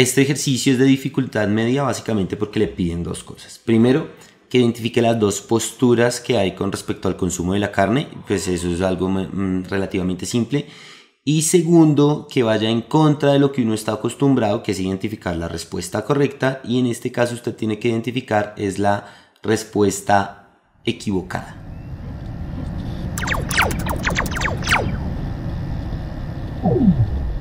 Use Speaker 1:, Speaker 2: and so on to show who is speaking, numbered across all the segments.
Speaker 1: Este ejercicio es de dificultad media básicamente porque le piden dos cosas. Primero, que identifique las dos posturas que hay con respecto al consumo de la carne, pues eso es algo mm, mm, relativamente simple. Y segundo, que vaya en contra de lo que uno está acostumbrado, que es identificar la respuesta correcta. Y en este caso usted tiene que identificar es la respuesta equivocada.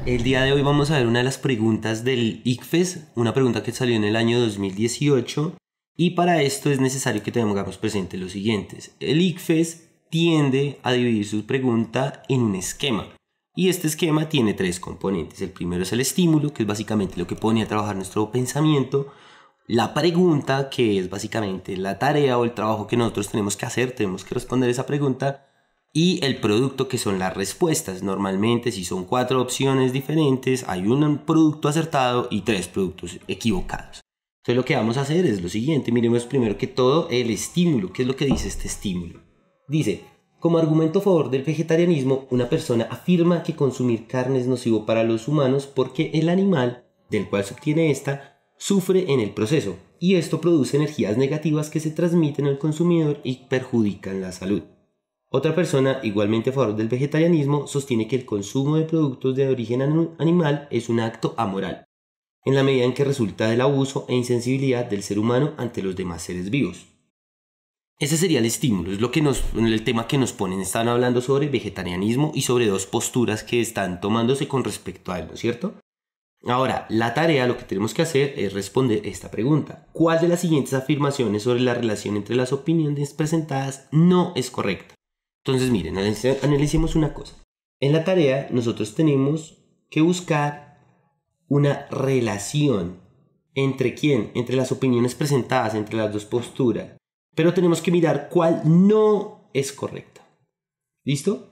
Speaker 1: El día de hoy vamos a ver una de las preguntas del ICFES, una pregunta que salió en el año 2018 y para esto es necesario que tengamos presente los siguientes. El ICFES tiende a dividir su pregunta en un esquema y este esquema tiene tres componentes. El primero es el estímulo, que es básicamente lo que pone a trabajar nuestro pensamiento. La pregunta, que es básicamente la tarea o el trabajo que nosotros tenemos que hacer, tenemos que responder esa pregunta y el producto que son las respuestas. Normalmente si son cuatro opciones diferentes, hay un producto acertado y tres productos equivocados. Entonces lo que vamos a hacer es lo siguiente, miremos primero que todo el estímulo, ¿qué es lo que dice este estímulo? Dice, como argumento a favor del vegetarianismo, una persona afirma que consumir carne es nocivo para los humanos porque el animal del cual se obtiene esta sufre en el proceso y esto produce energías negativas que se transmiten al consumidor y perjudican la salud. Otra persona, igualmente a favor del vegetarianismo, sostiene que el consumo de productos de origen animal es un acto amoral, en la medida en que resulta del abuso e insensibilidad del ser humano ante los demás seres vivos. Ese sería el estímulo, es lo que nos, el tema que nos ponen. Están hablando sobre vegetarianismo y sobre dos posturas que están tomándose con respecto a él, ¿no es cierto? Ahora, la tarea, lo que tenemos que hacer es responder esta pregunta. ¿Cuál de las siguientes afirmaciones sobre la relación entre las opiniones presentadas no es correcta? Entonces, miren, analicemos una cosa. En la tarea nosotros tenemos que buscar una relación entre quién, entre las opiniones presentadas, entre las dos posturas. Pero tenemos que mirar cuál no es correcta. ¿Listo?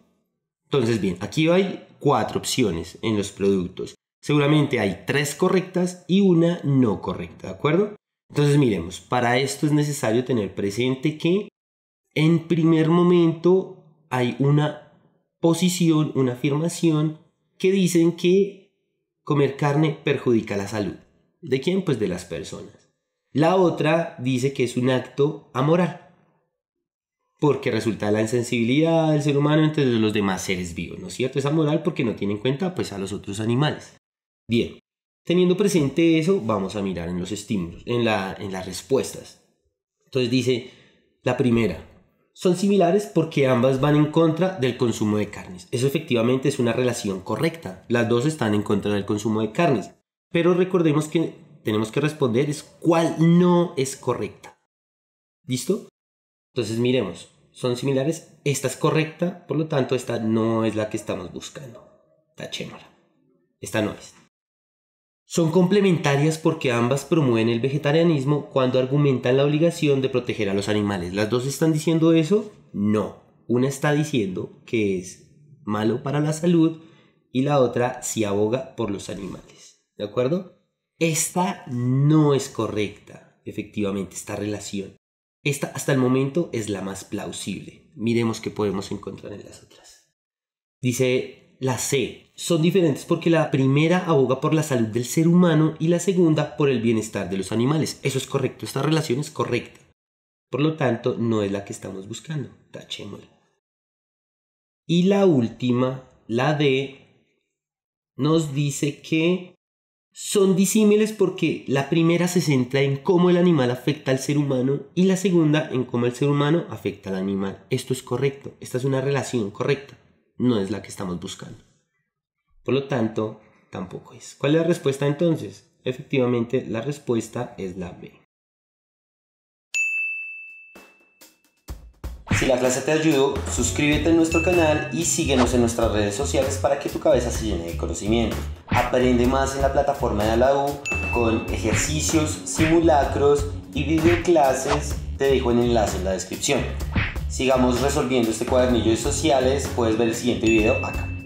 Speaker 1: Entonces, bien, aquí hay cuatro opciones en los productos. Seguramente hay tres correctas y una no correcta, ¿de acuerdo? Entonces miremos, para esto es necesario tener presente que en primer momento hay una posición, una afirmación que dicen que comer carne perjudica la salud. ¿De quién? Pues de las personas. La otra dice que es un acto amoral, porque resulta la insensibilidad del ser humano entre los demás seres vivos, ¿no es cierto? Es amoral porque no tiene en cuenta pues a los otros animales. Bien, teniendo presente eso, vamos a mirar en los estímulos, en, la, en las respuestas. Entonces dice la primera, son similares porque ambas van en contra del consumo de carnes. Eso efectivamente es una relación correcta. Las dos están en contra del consumo de carnes. Pero recordemos que tenemos que responder es cuál no es correcta. ¿Listo? Entonces miremos, son similares, esta es correcta, por lo tanto esta no es la que estamos buscando. Tachémosla. Esta no es. Son complementarias porque ambas promueven el vegetarianismo cuando argumentan la obligación de proteger a los animales. ¿Las dos están diciendo eso? No. Una está diciendo que es malo para la salud y la otra si aboga por los animales. ¿De acuerdo? Esta no es correcta, efectivamente, esta relación. Esta hasta el momento es la más plausible. Miremos qué podemos encontrar en las otras. Dice la C, son diferentes porque la primera aboga por la salud del ser humano y la segunda por el bienestar de los animales. Eso es correcto, esta relación es correcta. Por lo tanto, no es la que estamos buscando. Tachémosla. Y la última, la D, nos dice que son disímiles porque la primera se centra en cómo el animal afecta al ser humano y la segunda en cómo el ser humano afecta al animal. Esto es correcto, esta es una relación correcta, no es la que estamos buscando. Por lo tanto, tampoco es. ¿Cuál es la respuesta entonces? Efectivamente, la respuesta es la B. Si la clase te ayudó, suscríbete a nuestro canal y síguenos en nuestras redes sociales para que tu cabeza se llene de conocimiento. Aprende más en la plataforma de la con ejercicios, simulacros y videoclases. Te dejo el enlace en la descripción. Sigamos resolviendo este cuadernillo de sociales. Puedes ver el siguiente video acá.